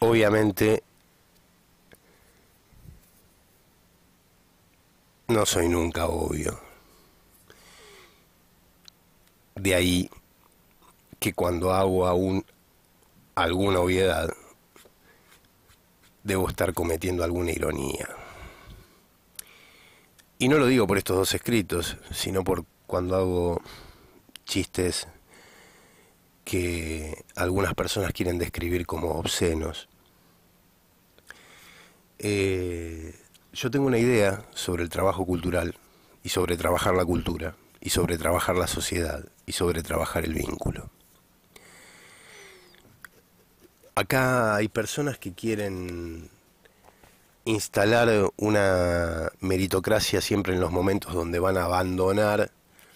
obviamente no soy nunca obvio. De ahí que cuando hago aún alguna obviedad, debo estar cometiendo alguna ironía. Y no lo digo por estos dos escritos, sino por cuando hago chistes que algunas personas quieren describir como obscenos. Eh, yo tengo una idea sobre el trabajo cultural y sobre trabajar la cultura y sobre trabajar la sociedad y sobre trabajar el vínculo. Acá hay personas que quieren instalar una meritocracia siempre en los momentos donde van a abandonar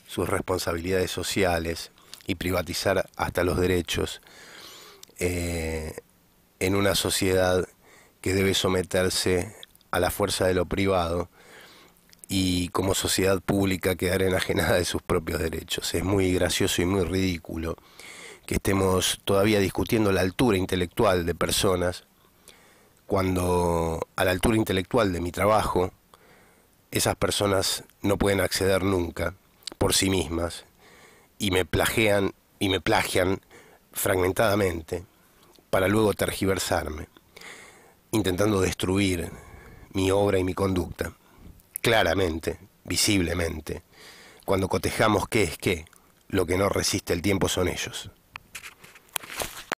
sus responsabilidades sociales y privatizar hasta los derechos eh, en una sociedad que debe someterse a la fuerza de lo privado y como sociedad pública quedar enajenada de sus propios derechos. Es muy gracioso y muy ridículo que estemos todavía discutiendo la altura intelectual de personas cuando a la altura intelectual de mi trabajo esas personas no pueden acceder nunca por sí mismas y me plagian y me plagian fragmentadamente para luego tergiversarme, intentando destruir mi obra y mi conducta, claramente, visiblemente, cuando cotejamos qué es qué, lo que no resiste el tiempo son ellos.